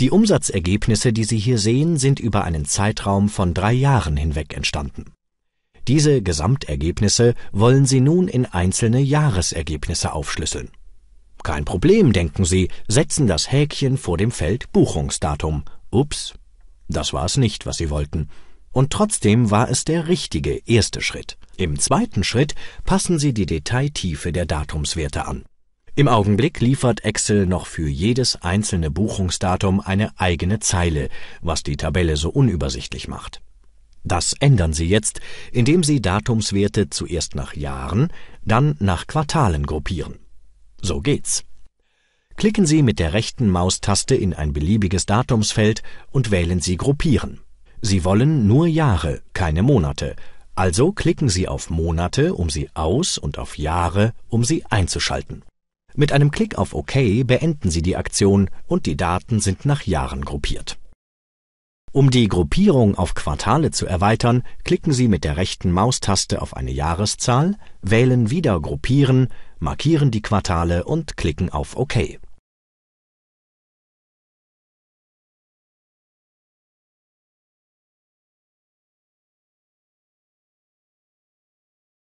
Die Umsatzergebnisse, die Sie hier sehen, sind über einen Zeitraum von drei Jahren hinweg entstanden. Diese Gesamtergebnisse wollen Sie nun in einzelne Jahresergebnisse aufschlüsseln. Kein Problem, denken Sie, setzen das Häkchen vor dem Feld Buchungsdatum. Ups, das war es nicht, was Sie wollten. Und trotzdem war es der richtige erste Schritt. Im zweiten Schritt passen Sie die Detailtiefe der Datumswerte an im Augenblick liefert Excel noch für jedes einzelne Buchungsdatum eine eigene Zeile, was die Tabelle so unübersichtlich macht. Das ändern Sie jetzt, indem Sie Datumswerte zuerst nach Jahren, dann nach Quartalen gruppieren. So geht's. Klicken Sie mit der rechten Maustaste in ein beliebiges Datumsfeld und wählen Sie Gruppieren. Sie wollen nur Jahre, keine Monate, also klicken Sie auf Monate, um sie aus und auf Jahre, um sie einzuschalten mit einem Klick auf OK beenden Sie die Aktion und die Daten sind nach Jahren gruppiert. Um die Gruppierung auf Quartale zu erweitern, klicken Sie mit der rechten Maustaste auf eine Jahreszahl, wählen wieder Gruppieren, markieren die Quartale und klicken auf OK